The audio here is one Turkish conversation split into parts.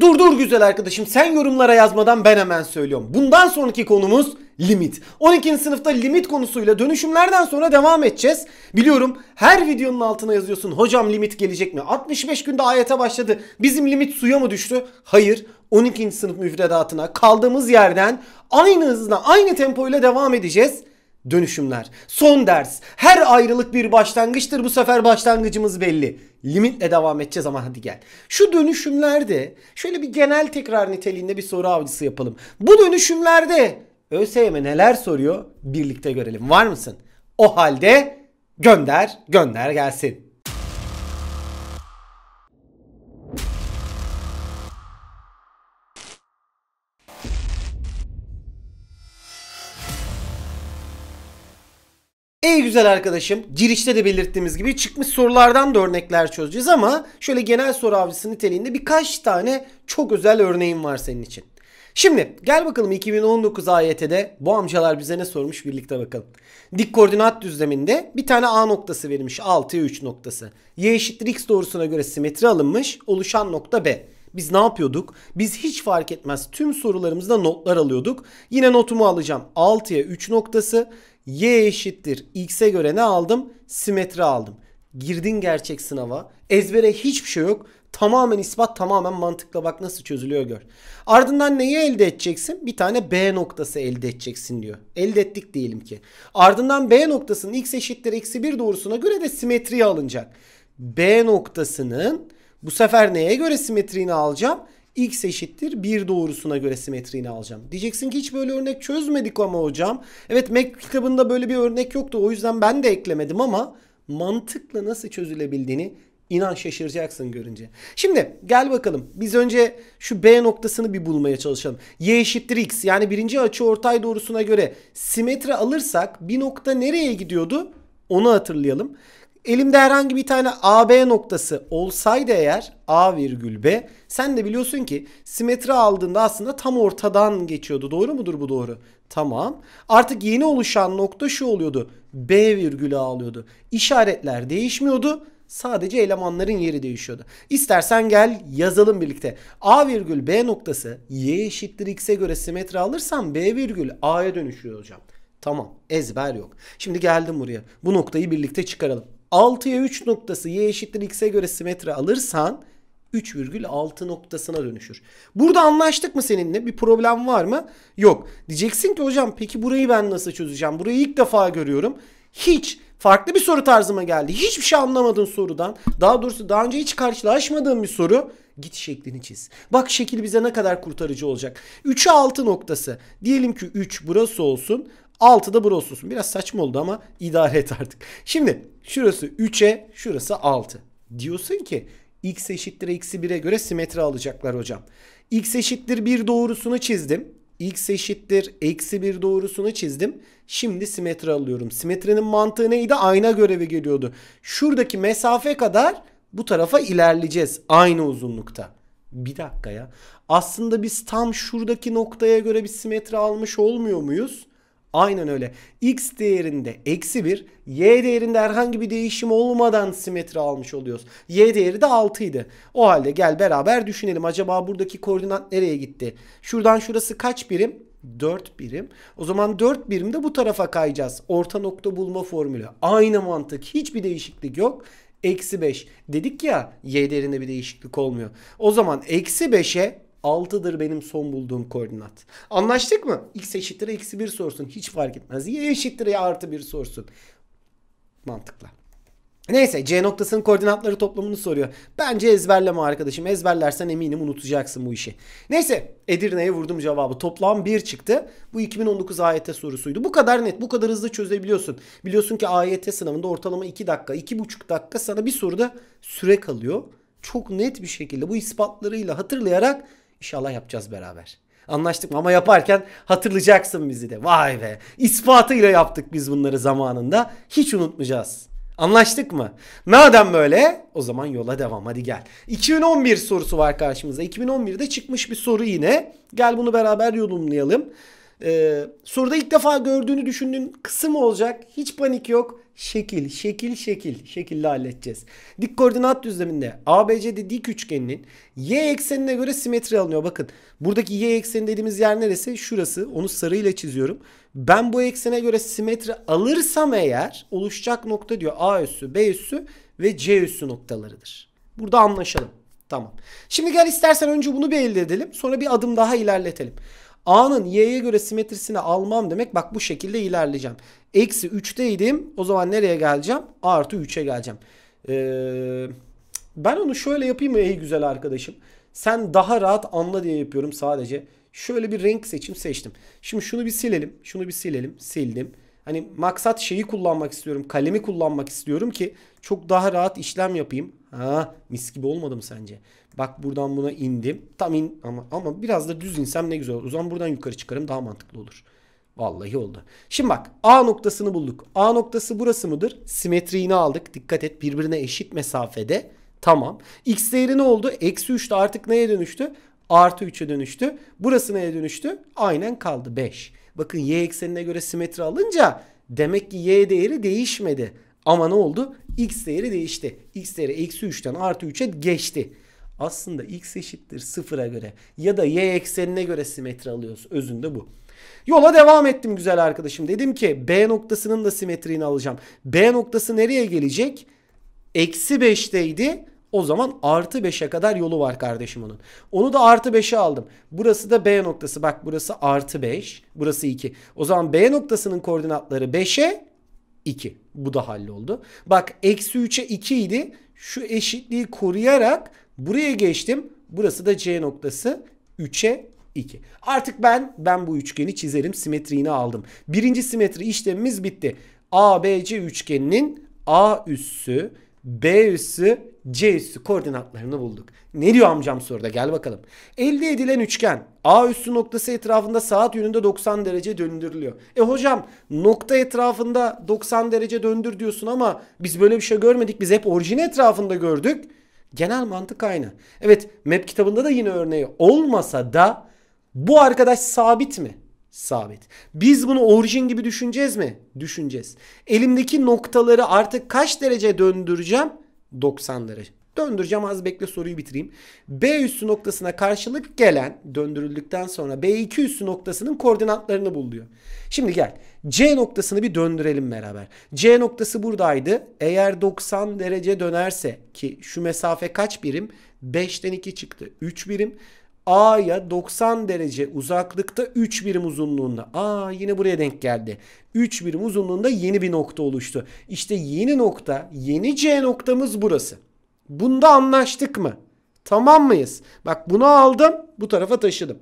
Dur dur güzel arkadaşım sen yorumlara yazmadan ben hemen söylüyorum. Bundan sonraki konumuz limit. 12. sınıfta limit konusuyla dönüşümlerden sonra devam edeceğiz. Biliyorum her videonun altına yazıyorsun hocam limit gelecek mi? 65 günde ayete başladı bizim limit suya mı düştü? Hayır 12. sınıf müfredatına kaldığımız yerden aynı hızla aynı tempoyla devam edeceğiz dönüşümler. Son ders. Her ayrılık bir başlangıçtır. Bu sefer başlangıcımız belli. Limitle devam edeceğiz ama hadi gel. Şu dönüşümlerde şöyle bir genel tekrar niteliğinde bir soru avcısı yapalım. Bu dönüşümlerde ÖSYM e neler soruyor? Birlikte görelim. Var mısın? O halde gönder, gönder gelsin. Ne güzel arkadaşım. Girişte de belirttiğimiz gibi çıkmış sorulardan da örnekler çözeceğiz ama şöyle genel soru avcısı niteliğinde birkaç tane çok özel örneğim var senin için. Şimdi gel bakalım 2019 AYT'de bu amcalar bize ne sormuş birlikte bakalım. Dik koordinat düzleminde bir tane A noktası verilmiş (6, 3 noktası. Y eşittir X doğrusuna göre simetri alınmış oluşan nokta B. Biz ne yapıyorduk? Biz hiç fark etmez tüm sorularımızda notlar alıyorduk. Yine notumu alacağım 6'ya 3 noktası y eşittir x'e göre ne aldım? Simetri aldım. Girdin gerçek sınava. Ezbere hiçbir şey yok. Tamamen ispat tamamen mantıkla bak nasıl çözülüyor gör. Ardından neyi elde edeceksin? Bir tane B noktası elde edeceksin diyor. Elde ettik diyelim ki. Ardından B noktasının x eşittir eksi 1 doğrusuna göre de simetriye alınacak. B noktasının bu sefer neye göre simetriğini alacağım? x eşittir 1 doğrusuna göre simetriğini alacağım. Diyeceksin ki hiç böyle örnek çözmedik ama hocam. Evet Mac kitabında böyle bir örnek yoktu o yüzden ben de eklemedim ama mantıkla nasıl çözülebildiğini inan şaşıracaksın görünce. Şimdi gel bakalım. Biz önce şu B noktasını bir bulmaya çalışalım. Y eşittir X yani birinci açı ortay doğrusuna göre simetri alırsak bir nokta nereye gidiyordu? Onu hatırlayalım. Elimde herhangi bir tane AB noktası olsaydı eğer A virgül B sen de biliyorsun ki simetri aldığında aslında tam ortadan geçiyordu. Doğru mudur bu doğru? Tamam. Artık yeni oluşan nokta şu oluyordu. B virgül A alıyordu. İşaretler değişmiyordu. Sadece elemanların yeri değişiyordu. İstersen gel yazalım birlikte. A virgül B noktası y eşittir x'e göre simetri alırsam B virgül A'ya dönüşüyor hocam. Tamam ezber yok. Şimdi geldim buraya. Bu noktayı birlikte çıkaralım. 6'ya 3 noktası y eşittir x'e göre simetri alırsan 3,6 noktasına dönüşür. Burada anlaştık mı seninle? Bir problem var mı? Yok. Diyeceksin ki hocam peki burayı ben nasıl çözeceğim? Burayı ilk defa görüyorum. Hiç farklı bir soru tarzıma geldi. Hiçbir şey anlamadın sorudan. Daha doğrusu daha önce hiç karşılaşmadığın bir soru. Git şeklini çiz. Bak şekil bize ne kadar kurtarıcı olacak. 3'e 6 noktası. Diyelim ki 3 burası olsun. 6 da burası olsun. Biraz saçma oldu ama idare et artık. Şimdi Şurası 3'e, şurası 6. Diyorsun ki x eşittir eksi 1'e göre simetri alacaklar hocam. x eşittir 1 doğrusunu çizdim. x eşittir eksi 1 doğrusunu çizdim. Şimdi simetri alıyorum. Simetrinin mantığı neydi? Ayna görevi geliyordu. Şuradaki mesafe kadar bu tarafa ilerleyeceğiz. Aynı uzunlukta. Bir dakika ya. Aslında biz tam şuradaki noktaya göre bir simetri almış olmuyor muyuz? Aynen öyle. X değerinde eksi 1, y değerinde herhangi bir değişim olmadan simetri almış oluyoruz. Y değeri de 6 idi. O halde gel beraber düşünelim. Acaba buradaki koordinat nereye gitti? Şuradan şurası kaç birim? 4 birim. O zaman 4 birim de bu tarafa kayacağız. Orta nokta bulma formülü. Aynı mantık. Hiçbir değişiklik yok. Eksi 5. Dedik ya y değerinde bir değişiklik olmuyor. O zaman eksi 5'e 6'dır benim son bulduğum koordinat. Anlaştık mı? X eşittir eksi 1 sorsun. Hiç fark etmez. Y eşittir ya artı 1 sorsun. Mantıklı. Neyse C noktasının koordinatları toplamını soruyor. Bence ezberleme arkadaşım. Ezberlersen eminim unutacaksın bu işi. Neyse Edirne'ye vurdum cevabı. Toplam 1 çıktı. Bu 2019 AYT sorusuydu. Bu kadar net, bu kadar hızlı çözebiliyorsun. Biliyorsun ki AYT sınavında ortalama 2 dakika, 2,5 dakika sana bir soruda süre kalıyor. Çok net bir şekilde bu ispatlarıyla hatırlayarak İnşallah yapacağız beraber. Anlaştık mı? Ama yaparken hatırlayacaksın bizi de. Vay be. İspatıyla yaptık biz bunları zamanında. Hiç unutmayacağız. Anlaştık mı? Madem böyle o zaman yola devam hadi gel. 2011 sorusu var karşımıza. 2011'de çıkmış bir soru yine. Gel bunu beraber yorumlayalım. Ee, soruda ilk defa gördüğünü düşündüğün kısım olacak. Hiç panik yok. Şekil, şekil, şekil. Şekilde halledeceğiz. Dik koordinat düzleminde ABC'de dik üçgeninin y eksenine göre simetri alınıyor. Bakın buradaki y ekseni dediğimiz yer neresi? Şurası. Onu sarıyla çiziyorum. Ben bu eksene göre simetri alırsam eğer oluşacak nokta diyor A üssü, B üssü ve C üssü noktalarıdır. Burada anlaşalım. Tamam. Şimdi gel istersen önce bunu bir elde edelim. Sonra bir adım daha ilerletelim. A'nın y'ye göre simetrisini almam demek. Bak bu şekilde ilerleyeceğim. Eksi 3'teydim. O zaman nereye geleceğim? artı 3'e geleceğim. Ee, ben onu şöyle yapayım mı ey güzel arkadaşım? Sen daha rahat anla diye yapıyorum sadece. Şöyle bir renk seçim seçtim. Şimdi şunu bir silelim. Şunu bir silelim. Sildim. Hani maksat şeyi kullanmak istiyorum. Kalemi kullanmak istiyorum ki çok daha rahat işlem yapayım. Ha, mis gibi olmadı mı sence? Bak buradan buna indim. Tam in ama ama biraz da düz insem ne güzel olur. O zaman buradan yukarı çıkarım daha mantıklı olur. Vallahi oldu. Şimdi bak A noktasını bulduk. A noktası burası mıdır? Simetriğini aldık. Dikkat et birbirine eşit mesafede. Tamam. X değeri ne oldu? Eksi 3'te artık neye dönüştü? Artı 3'e dönüştü. Burası neye dönüştü? Aynen kaldı 5. Bakın y eksenine göre simetri alınca demek ki y değeri değişmedi. Ama ne oldu? x değeri değişti. x değeri eksi 3'ten artı 3'e geçti. Aslında x eşittir sıfıra göre ya da y eksenine göre simetri alıyoruz. Özünde bu. Yola devam ettim güzel arkadaşım. Dedim ki B noktasının da simetriğini alacağım. B noktası nereye gelecek? Eksi 5'teydi. O zaman artı 5'e kadar yolu var kardeşim onun. Onu da artı 5'e aldım. Burası da B noktası. Bak burası artı 5. Burası 2. O zaman B noktasının koordinatları 5'e 2. Bu da halloldu. Bak eksi 3'e 2 idi. Şu eşitliği koruyarak buraya geçtim. Burası da C noktası 3'e 2. Artık ben ben bu üçgeni çizerim. Simetriğini aldım. Birinci simetri işlemimiz bitti. ABC üçgeninin A üssü, B üssü, C üssü koordinatlarını bulduk. Ne diyor amcam soruda gel bakalım. Elde edilen üçgen A üssü noktası etrafında saat yönünde 90 derece döndürülüyor. E hocam nokta etrafında 90 derece döndür diyorsun ama biz böyle bir şey görmedik. Biz hep orijin etrafında gördük. Genel mantık aynı. Evet map kitabında da yine örneği olmasa da bu arkadaş sabit mi? Sabit. Biz bunu orijin gibi düşüneceğiz mi? Düşüneceğiz. Elimdeki noktaları artık kaç derece döndüreceğim? 90 derece. Döndüreceğim az bekle soruyu bitireyim. B üssü noktasına karşılık gelen döndürüldükten sonra B2 üssü noktasının koordinatlarını bul diyor. Şimdi gel C noktasını bir döndürelim beraber. C noktası buradaydı. Eğer 90 derece dönerse ki şu mesafe kaç birim? 5'ten 2 çıktı. 3 birim. A'ya 90 derece uzaklıkta 3 birim uzunluğunda. Aa yine buraya denk geldi. 3 birim uzunluğunda yeni bir nokta oluştu. İşte yeni nokta, yeni C noktamız burası. Bunda anlaştık mı? Tamam mıyız? Bak bunu aldım, bu tarafa taşıdım.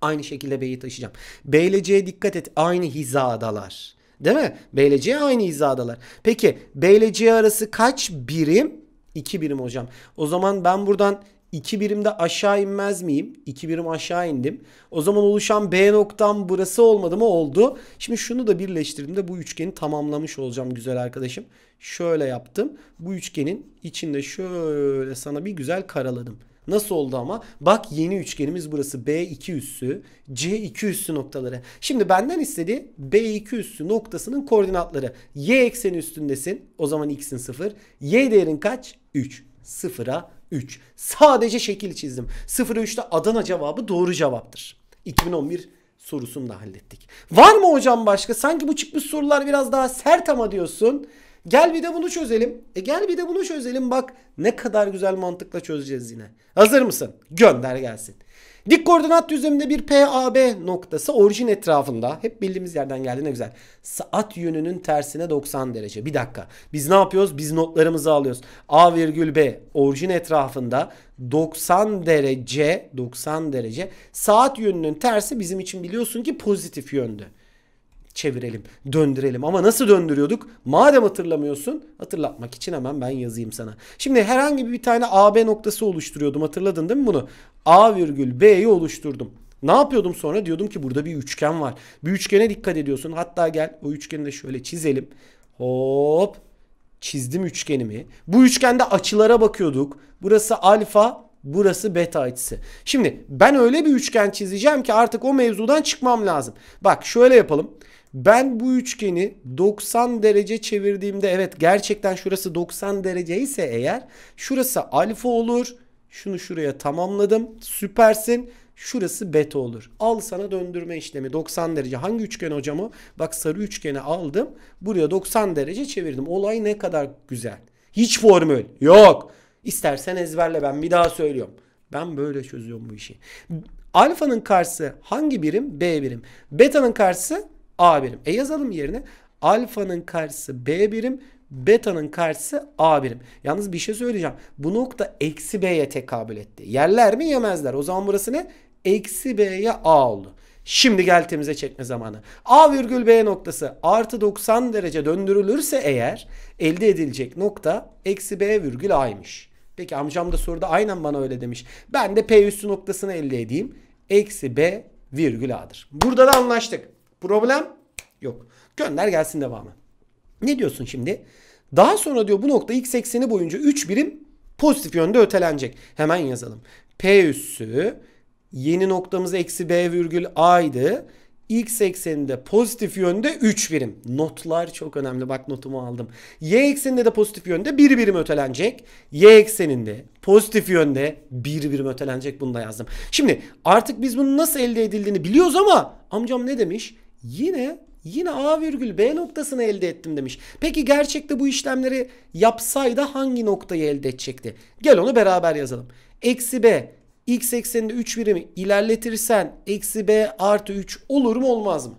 Aynı şekilde B'yi taşıyacağım. B ile C'ye dikkat et. Aynı hizadalar. Değil mi? B ile C aynı hizadalar. Peki B ile C arası kaç birim? 2 birim hocam. O zaman ben buradan 2 birimde aşağı inmez miyim? 2 birim aşağı indim. O zaman oluşan B noktam burası olmadı mı? Oldu. Şimdi şunu da birleştirdiğimde bu üçgeni tamamlamış olacağım güzel arkadaşım. Şöyle yaptım. Bu üçgenin içinde şöyle sana bir güzel karaladım. Nasıl oldu ama? Bak yeni üçgenimiz burası B2 üssü, C2 üssü noktaları. Şimdi benden istediği B2 üssü noktasının koordinatları. Y ekseni üstündesin. O zaman x'in 0. Y değerin kaç? 3. 0'a 3. Sadece şekil çizdim. 0'a 3'te Adana cevabı doğru cevaptır. 2011 sorusunu da hallettik. Var mı hocam başka? Sanki bu çıkmış sorular biraz daha sert ama diyorsun. Gel bir de bunu çözelim. E gel bir de bunu çözelim. Bak ne kadar güzel mantıkla çözeceğiz yine. Hazır mısın? Gönder gelsin. Dik koordinat düzleminde bir PAB noktası orijin etrafında. Hep bildiğimiz yerden geldi ne güzel. Saat yönünün tersine 90 derece. Bir dakika. Biz ne yapıyoruz? Biz notlarımızı alıyoruz. A virgül B orijin etrafında 90 derece 90 derece saat yönünün tersi bizim için biliyorsun ki pozitif yönde çevirelim, döndürelim. Ama nasıl döndürüyorduk? Madem hatırlamıyorsun, hatırlatmak için hemen ben yazayım sana. Şimdi herhangi bir tane AB noktası oluşturuyordum. Hatırladın değil mi bunu? A virgül B'yi oluşturdum. Ne yapıyordum sonra? Diyordum ki burada bir üçgen var. Bir üçgene dikkat ediyorsun. Hatta gel o üçgeni de şöyle çizelim. Hop. Çizdim üçgenimi. Bu üçgende açılara bakıyorduk. Burası alfa, Burası beta açısı. Şimdi ben öyle bir üçgen çizeceğim ki artık o mevzudan çıkmam lazım. Bak şöyle yapalım. Ben bu üçgeni 90 derece çevirdiğimde evet gerçekten şurası 90 derece ise eğer şurası alfa olur. Şunu şuraya tamamladım. Süpersin. Şurası beta olur. Al sana döndürme işlemi 90 derece. Hangi üçgen hocam o? Bak sarı üçgeni aldım. Buraya 90 derece çevirdim. Olay ne kadar güzel. Hiç formül yok. İstersen ezberle ben bir daha söylüyorum. Ben böyle çözüyorum bu işi. Alfanın karşısı hangi birim? B birim. Beta'nın karşısı A birim. E yazalım yerine alfanın karşısı B birim betanın karşısı A birim. Yalnız bir şey söyleyeceğim. Bu nokta eksi B'ye tekabül etti. Yerler mi yemezler. O zaman burası ne? Eksi B'ye A oldu. Şimdi gel temize çekme zamanı. A virgül B noktası artı 90 derece döndürülürse eğer elde edilecek nokta eksi B virgül A'ymış. Peki amcam da soruda aynen bana öyle demiş. Ben de P üstü noktasını elde edeyim. Eksi B virgül A'dır. Burada da anlaştık. Problem yok. Gönder gelsin devamı. Ne diyorsun şimdi? Daha sonra diyor bu nokta x ekseni boyunca 3 birim pozitif yönde ötelenecek. Hemen yazalım. P üssü yeni noktamız eksi B virgül A'ydı. X ekseninde pozitif yönde 3 birim. Notlar çok önemli. Bak notumu aldım. Y ekseninde de pozitif yönde 1 bir birim ötelenecek. Y ekseninde pozitif yönde 1 bir birim ötelenecek. Bunu da yazdım. Şimdi artık biz bunun nasıl elde edildiğini biliyoruz ama amcam ne demiş? Yine yine A virgül B noktasını elde ettim demiş. Peki gerçekte bu işlemleri yapsaydı hangi noktayı elde edecekti? Gel onu beraber yazalım. Eksi B x ekseninde 3 birimi ilerletirsen eksi B artı 3 olur mu olmaz mı?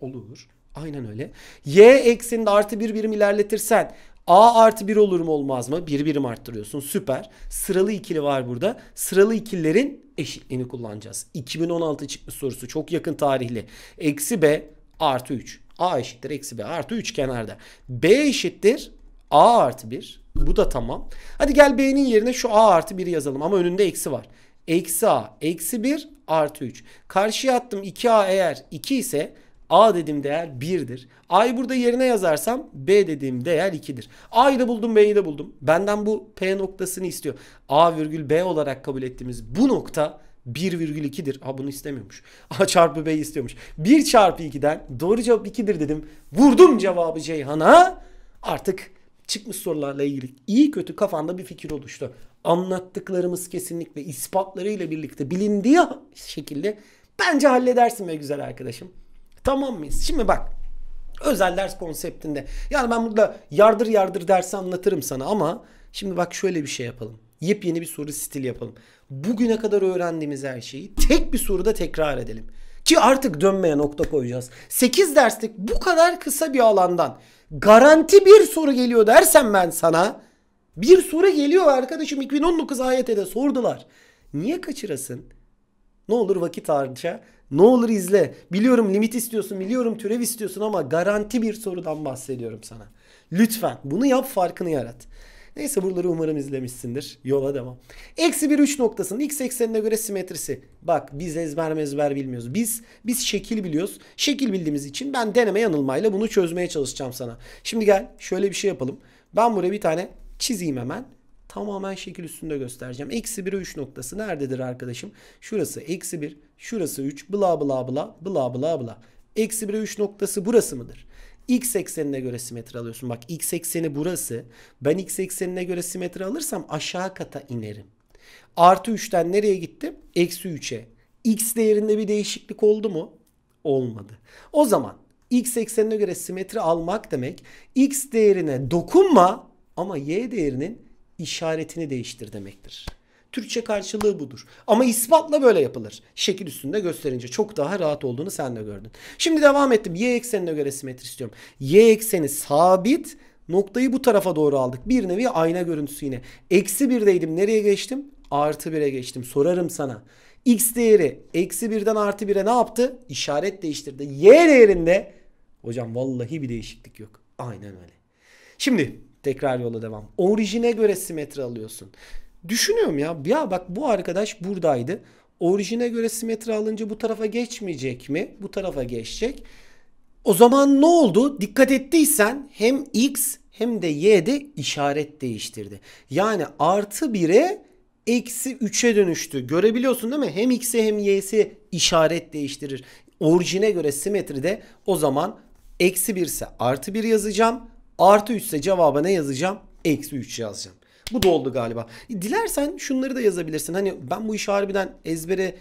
Olur. Aynen öyle. Y ekseninde artı 1 birim ilerletirsen A artı 1 olur mu olmaz mı? 1 bir birim arttırıyorsun. Süper. Sıralı ikili var burada. Sıralı ikililerin eşitliğini kullanacağız. 2016 çıkmış sorusu. Çok yakın tarihli. Eksi B artı 3. A eşittir eksi B artı 3 kenarda. B eşittir A artı 1. Bu da tamam. Hadi gel B'nin yerine şu A artı 1'i yazalım. Ama önünde eksi var. Eksi A eksi 1 artı 3. Karşıya attım 2A eğer 2 ise A dediğim değer 1'dir. A'yı burada yerine yazarsam B dediğim değer 2'dir. A'yı da buldum B'yi de buldum. Benden bu P noktasını istiyor. A virgül B olarak kabul ettiğimiz bu nokta virgül 1,2'dir. Ha bunu istemiyormuş. A çarpı B istiyormuş. 1 çarpı 2'den doğru cevap 2'dir dedim. Vurdum cevabı Ceyhan'a. Artık çıkmış sorularla ilgili iyi kötü kafanda bir fikir oluştu. Anlattıklarımız kesinlikle ispatlarıyla birlikte bilindiği şekilde bence halledersin be güzel arkadaşım. Tamam mıyız? Şimdi bak özel ders konseptinde. Yani ben burada yardır yardır dersi anlatırım sana ama şimdi bak şöyle bir şey yapalım. Yepyeni bir soru stil yapalım. Bugüne kadar öğrendiğimiz her şeyi tek bir soruda tekrar edelim. Ki artık dönmeye nokta koyacağız. 8 derslik bu kadar kısa bir alandan garanti bir soru geliyor dersem ben sana bir soru geliyor arkadaşım 2019 AYT'de sordular. Niye kaçırasın? Ne olur vakit harca ne olur izle. Biliyorum limit istiyorsun, biliyorum türev istiyorsun ama garanti bir sorudan bahsediyorum sana. Lütfen bunu yap farkını yarat. Neyse buraları umarım izlemişsindir. Yola devam. Eksi bir üç noktasının x eksenine göre simetrisi. Bak biz ezber mezber bilmiyoruz. Biz biz şekil biliyoruz. Şekil bildiğimiz için ben deneme yanılmayla bunu çözmeye çalışacağım sana. Şimdi gel şöyle bir şey yapalım. Ben buraya bir tane çizeyim hemen. Tamamen şekil üstünde göstereceğim. Eksi bir üç noktası nerededir arkadaşım? Şurası eksi 1. Şurası 3 bla bla bla bla bla bla. Eksi 1'e 3 noktası burası mıdır? X eksenine göre simetri alıyorsun. Bak X ekseni burası. Ben X eksenine göre simetri alırsam aşağı kata inerim. Artı 3'ten nereye gittim? Eksi 3'e. X değerinde bir değişiklik oldu mu? Olmadı. O zaman X eksenine göre simetri almak demek X değerine dokunma ama Y değerinin işaretini değiştir demektir. Türkçe karşılığı budur. Ama ispatla böyle yapılır. Şekil üstünde gösterince çok daha rahat olduğunu sen de gördün. Şimdi devam ettim. Y eksenine göre simetri istiyorum. Y ekseni sabit. Noktayı bu tarafa doğru aldık. Bir nevi ayna görüntüsü yine. Eksi birdeydim Nereye geçtim? Artı bire geçtim. Sorarım sana. X değeri eksi birden artı bire ne yaptı? İşaret değiştirdi. Y değerinde hocam vallahi bir değişiklik yok. Aynen öyle. Şimdi tekrar yola devam. Orijine göre simetri alıyorsun. Düşünüyorum ya. Ya bak bu arkadaş buradaydı. Orijine göre simetri alınca bu tarafa geçmeyecek mi? Bu tarafa geçecek. O zaman ne oldu? Dikkat ettiysen hem x hem de y'de işaret değiştirdi. Yani artı 1'e eksi 3'e dönüştü. Görebiliyorsun değil mi? Hem x'e hem y'si işaret değiştirir. Orijine göre simetri de. o zaman eksi 1 ise artı 1 yazacağım. Artı 3 ise cevaba yazacağım? Eksi 3 yazacağım. Bu da oldu galiba. Dilersen şunları da yazabilirsin. Hani ben bu işi harbiden ezbere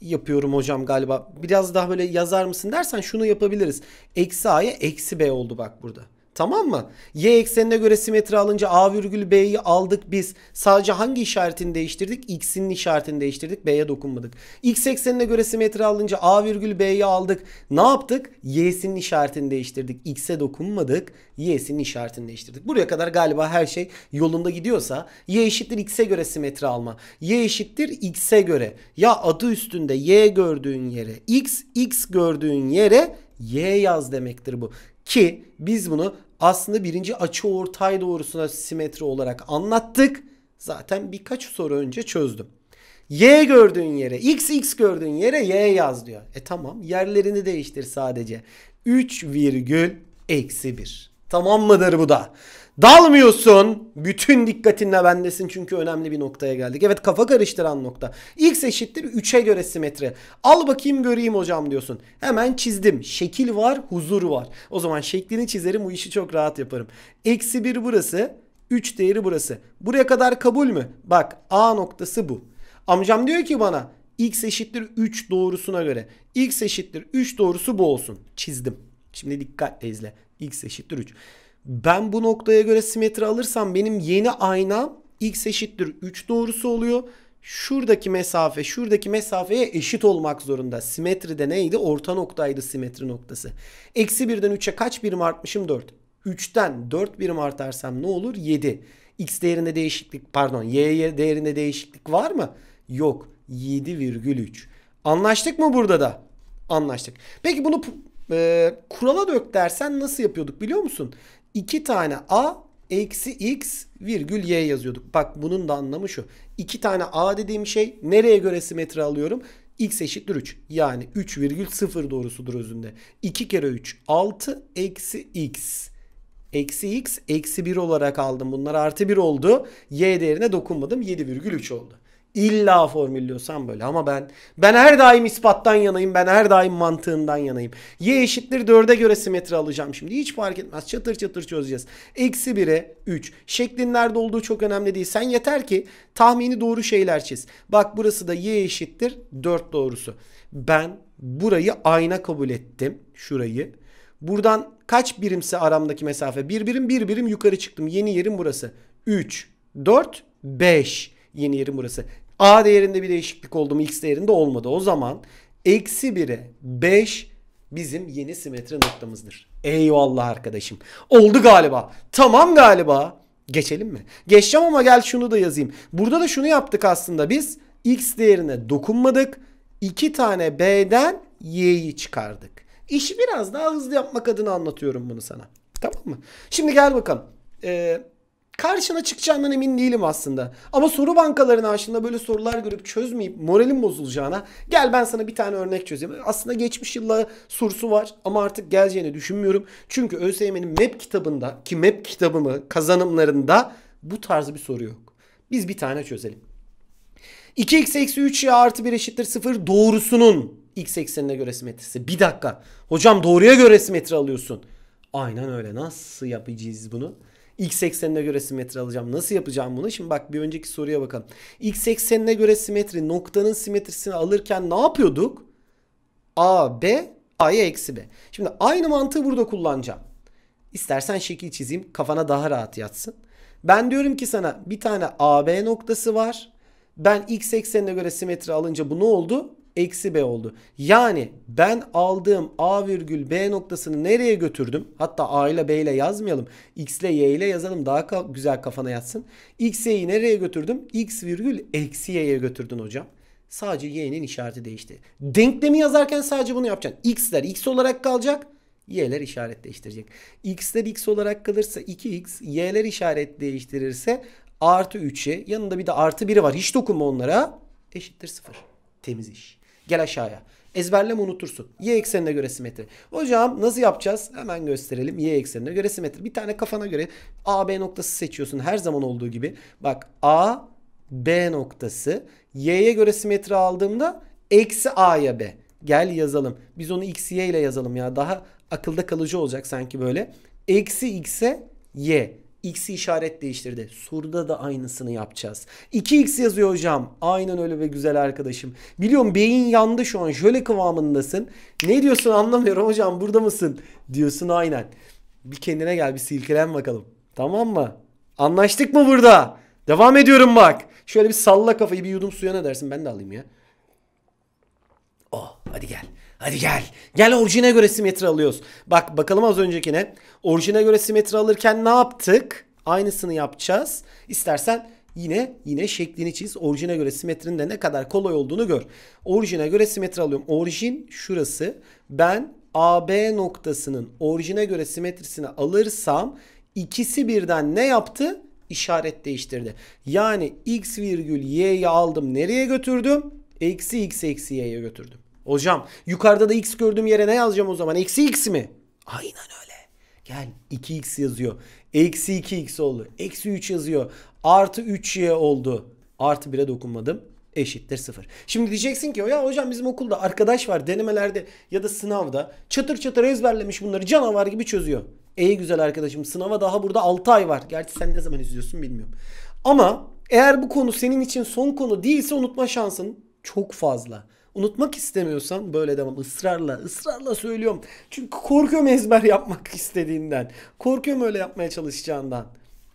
yapıyorum hocam galiba. Biraz daha böyle yazar mısın dersen şunu yapabiliriz. Eksi A'ya eksi B oldu bak burada. Tamam mı? Y eksenine göre simetri alınca A virgül B'yi aldık biz. Sadece hangi işaretini değiştirdik? X'in işaretini değiştirdik. B'ye dokunmadık. X eksenine göre simetri alınca A virgül B'yi aldık. Ne yaptık? Y'sin işaretini değiştirdik. X'e dokunmadık. Y'sin işaretini değiştirdik. Buraya kadar galiba her şey yolunda gidiyorsa Y eşittir X'e göre simetri alma. Y eşittir X'e göre. Ya adı üstünde Y gördüğün yere X, X gördüğün yere Y yaz demektir bu. Ki biz bunu aslında birinci açı ortay doğrusuna simetri olarak anlattık. Zaten birkaç soru önce çözdüm. Y gördüğün yere, x x gördüğün yere y yaz diyor. E tamam yerlerini değiştir sadece. 3 virgül eksi 1. Tamam mıdır bu da? Dalmıyorsun. Bütün dikkatinle bendesin çünkü önemli bir noktaya geldik. Evet kafa karıştıran nokta. X eşittir 3'e göre simetri. Al bakayım göreyim hocam diyorsun. Hemen çizdim. Şekil var, huzur var. O zaman şeklini çizerim bu işi çok rahat yaparım. Eksi 1 burası. 3 değeri burası. Buraya kadar kabul mü? Bak A noktası bu. Amcam diyor ki bana x eşittir 3 doğrusuna göre. x eşittir 3 doğrusu bu olsun. Çizdim. Şimdi dikkatle izle. x eşittir 3 ben bu noktaya göre simetri alırsam benim yeni ayna x eşittir 3 doğrusu oluyor. Şuradaki mesafe şuradaki mesafeye eşit olmak zorunda. Simetri de neydi? Orta noktaydı simetri noktası. Eksi 1'den 3'e kaç birim artmışım? 4. 3'ten 4 birim artarsam ne olur? 7. X değerinde değişiklik pardon Y değerinde değişiklik var mı? Yok. 7,3. Anlaştık mı burada da? Anlaştık. Peki bunu e, kurala dök dersen nasıl yapıyorduk biliyor musun? 2 tane a eksi x virgül y yazıyorduk. Bak bunun da anlamı şu. 2 tane a dediğim şey nereye göre simetri alıyorum? x eşittir 3. Yani 3 virgül 0 doğrusudur özünde. 2 kere 3 6 eksi x. Eksi x eksi 1 olarak aldım. Bunlar artı 1 oldu. Y değerine dokunmadım. 7,3 oldu. İlla formüllüyorsan böyle ama ben ben her daim ispattan yanayım. Ben her daim mantığından yanayım. Y eşittir 4'e göre simetri alacağım şimdi. Hiç fark etmez. Çatır çatır çözeceğiz. Eksi 1'e 3. Şeklin nerede olduğu çok önemli değil. Sen yeter ki tahmini doğru şeyler çiz. Bak burası da y eşittir 4 doğrusu. Ben burayı ayna kabul ettim. Şurayı. Buradan kaç birimse aramdaki mesafe? Bir birim bir birim yukarı çıktım. Yeni yerim burası. 3, 4, 5 yeni yerim burası. A değerinde bir değişiklik oldu mu X değerinde olmadı. O zaman eksi 1'e 5 bizim yeni simetri noktamızdır. Eyvallah arkadaşım. Oldu galiba. Tamam galiba. Geçelim mi? Geçeceğim ama gel şunu da yazayım. Burada da şunu yaptık aslında biz. X değerine dokunmadık. 2 tane B'den Y'yi çıkardık. İşi biraz daha hızlı yapmak adına anlatıyorum bunu sana. Tamam mı? Şimdi gel bakalım. Eee karşına çıkacağından emin değilim aslında. Ama soru bankalarına aşında böyle sorular görüp çözmeyip moralim bozulacağına gel ben sana bir tane örnek çözeyim. Aslında geçmiş yılla sorusu var ama artık geleceğini düşünmüyorum. Çünkü ÖSYM'nin map kitabında ki map kitabımı kazanımlarında bu tarz bir soru yok. Biz bir tane çözelim. 2x eksi 3 ya artı 1 eşittir 0 doğrusunun x eksenine göre simetrisi. Bir dakika. Hocam doğruya göre simetri alıyorsun. Aynen öyle. Nasıl yapacağız bunu? X eksenine göre simetri alacağım. Nasıl yapacağım bunu? Şimdi bak bir önceki soruya bakalım. X eksenine göre simetri noktanın simetrisini alırken ne yapıyorduk? A, B, A'ya eksi B. Şimdi aynı mantığı burada kullanacağım. İstersen şekil çizeyim kafana daha rahat yatsın. Ben diyorum ki sana bir tane AB noktası var. Ben X eksenine göre simetri alınca bu ne oldu? eksi B oldu. Yani ben aldığım A virgül B noktasını nereye götürdüm? Hatta A ile B ile yazmayalım. X ile Y ile yazalım daha ka güzel kafana yatsın. X Y'yi nereye götürdüm? X virgül eksi Y'ye götürdün hocam. Sadece Y'nin işareti değişti. Denklemi yazarken sadece bunu yapacaksın. X'ler X olarak kalacak. Y'ler işaret değiştirecek. X'ler X olarak kalırsa 2X. Y'ler işaret değiştirirse artı 3'e yanında bir de artı 1'i var. Hiç dokunma onlara. Eşittir 0. Temiz iş. Gel aşağıya. Ezberleme unutursun. Y eksenine göre simetri. Hocam nasıl yapacağız? Hemen gösterelim. Y eksenine göre simetri. Bir tane kafana göre A, B noktası seçiyorsun. Her zaman olduğu gibi. Bak A, B noktası. Y'ye göre simetri aldığımda eksi A'ya B. Gel yazalım. Biz onu X, Y ile yazalım ya. Daha akılda kalıcı olacak sanki böyle. Eksi X'e Y x'i işaret değiştirdi. Soruda da aynısını yapacağız. 2x yazıyor hocam. Aynen öyle ve güzel arkadaşım. Biliyorum beyin yandı şu an. Şöyle kıvamındasın. Ne diyorsun anlamıyorum hocam burada mısın? Diyorsun aynen. Bir kendine gel bir silkelen bakalım. Tamam mı? Anlaştık mı burada? Devam ediyorum bak. Şöyle bir salla kafayı bir yudum suya ne dersin ben de alayım ya. Hadi gel. Hadi gel. Gel orijine göre simetri alıyoruz. Bak bakalım az öncekine. Orijine göre simetri alırken ne yaptık? Aynısını yapacağız. İstersen yine yine şeklini çiz. Orijine göre simetrinin de ne kadar kolay olduğunu gör. Orijine göre simetri alıyorum. Orijin şurası. Ben AB noktasının orijine göre simetrisini alırsam ikisi birden ne yaptı? İşaret değiştirdi. Yani x virgül y'yi aldım. Nereye götürdüm? Eksi x eksi y'ye götürdüm. Hocam yukarıda da x gördüğüm yere ne yazacağım o zaman? Eksi x mi? Aynen öyle. Gel 2x yazıyor. Eksi 2x oldu. Eksi 3 yazıyor. Artı 3y oldu. Artı 1'e dokunmadım. Eşittir 0. Şimdi diyeceksin ki ya hocam bizim okulda arkadaş var denemelerde ya da sınavda çatır çatır ezberlemiş bunları canavar gibi çözüyor. Ey güzel arkadaşım sınava daha burada 6 ay var. Gerçi sen ne zaman izliyorsun bilmiyorum. Ama eğer bu konu senin için son konu değilse unutma şansın çok fazla. Unutmak istemiyorsan böyle devam ısrarla ısrarla söylüyorum. Çünkü korkuyorum ezber yapmak istediğinden. Korkuyorum öyle yapmaya çalışacağından.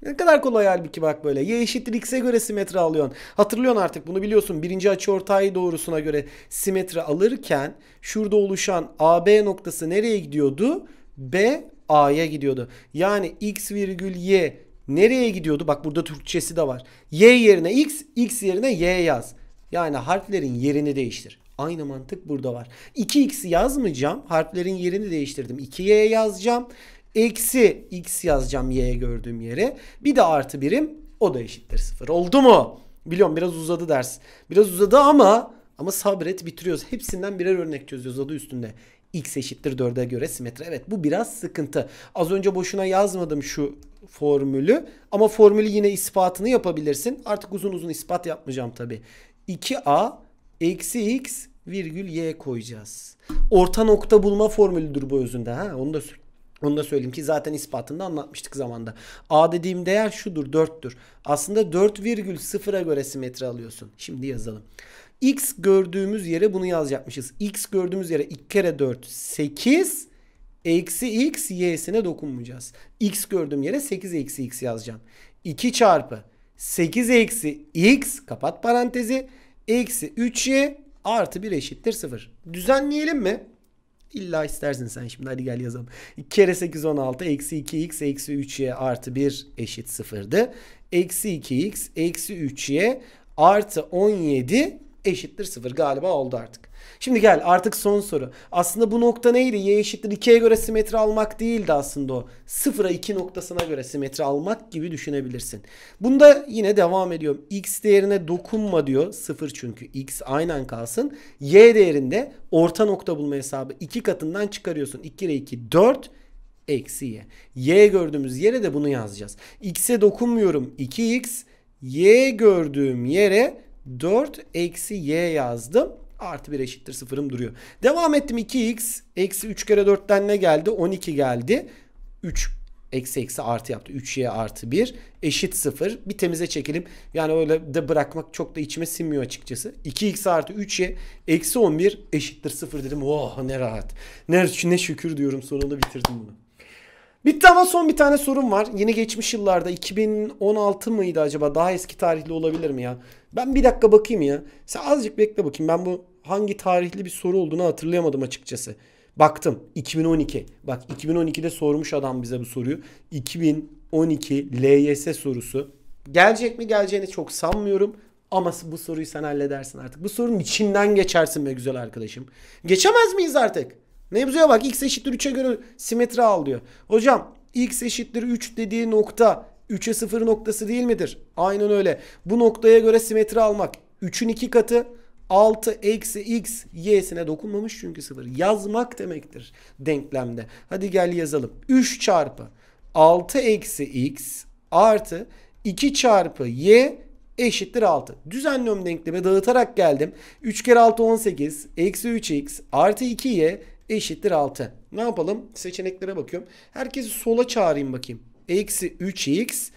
Ne kadar kolay halbuki bak böyle. Y eşittir x'e göre simetri alıyorsun. Hatırlıyorsun artık bunu biliyorsun. Birinci açı ortay doğrusuna göre simetri alırken şurada oluşan AB noktası nereye gidiyordu? B A'ya gidiyordu. Yani x virgül y nereye gidiyordu? Bak burada Türkçesi de var. Y yerine x, x yerine y yaz. Yani harflerin yerini değiştir. Aynı mantık burada var. 2x yazmayacağım. Harflerin yerini değiştirdim. 2y yazacağım. Eksi x yazacağım y gördüğüm yere. Bir de artı birim o da eşittir sıfır. Oldu mu? Biliyorum biraz uzadı ders. Biraz uzadı ama ama sabret bitiriyoruz. Hepsinden birer örnek çözüyoruz adı üstünde x eşittir 4'e göre simetri. Evet bu biraz sıkıntı. Az önce boşuna yazmadım şu formülü ama formülü yine ispatını yapabilirsin. Artık uzun uzun ispat yapmayacağım tabi. 2a eksi x virgül y koyacağız. Orta nokta bulma formülüdür bu özünde. Ha? Onu da onu da söyleyeyim ki zaten ispatında anlatmıştık zamanda. A dediğim değer şudur 4'tür. Aslında virgül 4,0'a göre simetri alıyorsun. Şimdi yazalım. X gördüğümüz yere bunu yazacakmışız. X gördüğümüz yere 2 kere 4 8 eksi x y'sine dokunmayacağız. X gördüğüm yere 8 eksi x yazacağım. 2 çarpı 8 eksi x kapat parantezi eksi 3y artı 1 eşittir 0. Düzenleyelim mi? İlla istersin sen şimdi hadi gel yazalım. 2 kere 8 16 eksi 2x eksi 3y artı 1 eşit 0'dı. Eksi 2x eksi 3y artı 17 eşittir 0 galiba oldu artık. Şimdi gel artık son soru. Aslında bu nokta neydi? Y eşittir 2'ye göre simetri almak değildi aslında o. Sıfıra 2 noktasına göre simetri almak gibi düşünebilirsin. Bunda yine devam ediyorum. X değerine dokunma diyor. sıfır çünkü X aynen kalsın. Y değerinde orta nokta bulma hesabı 2 katından çıkarıyorsun. 2 kere 2 4 eksi y. Y gördüğümüz yere de bunu yazacağız. X'e dokunmuyorum 2x. Y gördüğüm yere 4 eksi y yazdım. Artı 1 eşittir sıfırım duruyor. Devam ettim 2x. Eksi 3 kere 4'ten ne geldi? 12 geldi. 3 eksi eksi artı yaptı. 3y artı 1 eşit sıfır. Bir temize çekelim. Yani öyle de bırakmak çok da içime sinmiyor açıkçası. 2x artı 3y eksi 11 eşittir sıfır dedim. Oh ne rahat. Ne, ne şükür diyorum sonunda bitirdim bunu. Bitti ama son bir tane sorum var. Yine geçmiş yıllarda 2016 mıydı acaba? Daha eski tarihli olabilir mi ya? Ben bir dakika bakayım ya. Sen azıcık bekle bakayım. Ben bu hangi tarihli bir soru olduğunu hatırlayamadım açıkçası. Baktım 2012. Bak 2012'de sormuş adam bize bu soruyu. 2012 LYS sorusu. Gelecek mi geleceğini çok sanmıyorum. Ama bu soruyu sen halledersin artık. Bu sorunun içinden geçersin be güzel arkadaşım. Geçemez miyiz artık? Mevzuya bak x eşittir 3'e göre simetri al diyor. Hocam x eşittir 3 dediği nokta 3'e 0 noktası değil midir? Aynen öyle. Bu noktaya göre simetri almak 3'ün 2 katı 6 eksi x y'sine dokunmamış çünkü 0. Yazmak demektir denklemde. Hadi gel yazalım. 3 çarpı 6 eksi x artı 2 çarpı y eşittir 6. Düzenliyorum denklemi dağıtarak geldim. 3 kere 6 18 eksi 3x artı 2y eşittir 6. Ne yapalım? Seçeneklere bakıyorum. Herkesi sola çağırayım bakayım. Eksi 3x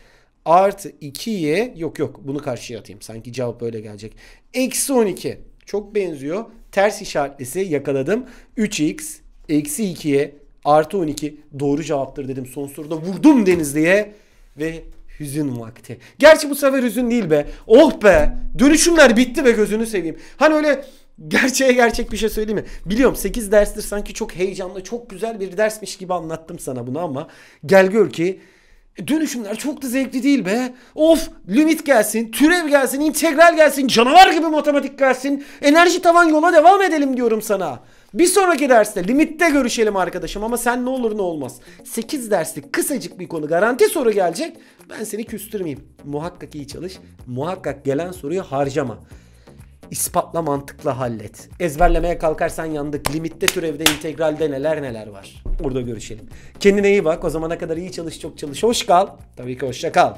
artı 2y yok yok bunu karşıya atayım. Sanki cevap böyle gelecek. Eksi 12 çok benziyor. Ters işaretlisi yakaladım. 3x eksi 2 2'ye artı 12 doğru cevaptır dedim. Son soruda vurdum Denizli'ye ve hüzün vakti. Gerçi bu sefer hüzün değil be. Oh be dönüşümler bitti be gözünü seveyim. Hani öyle gerçeğe gerçek bir şey söyleyeyim mi? Biliyorum 8 derstir sanki çok heyecanlı çok güzel bir dersmiş gibi anlattım sana bunu ama gel gör ki e dönüşümler çok da zevkli değil be. Of limit gelsin, türev gelsin, integral gelsin, canavar gibi matematik gelsin. Enerji tavan yola devam edelim diyorum sana. Bir sonraki derste limitte görüşelim arkadaşım ama sen ne olur ne olmaz. 8 derslik kısacık bir konu garanti soru gelecek. Ben seni küstürmeyeyim. Muhakkak iyi çalış. Muhakkak gelen soruyu harcama ispatla mantıkla hallet. Ezberlemeye kalkarsan yandık. Limitte türevde integralde neler neler var. Burada görüşelim. Kendine iyi bak. O zamana kadar iyi çalış, çok çalış. Hoş kal. Tabii ki hoşça kal.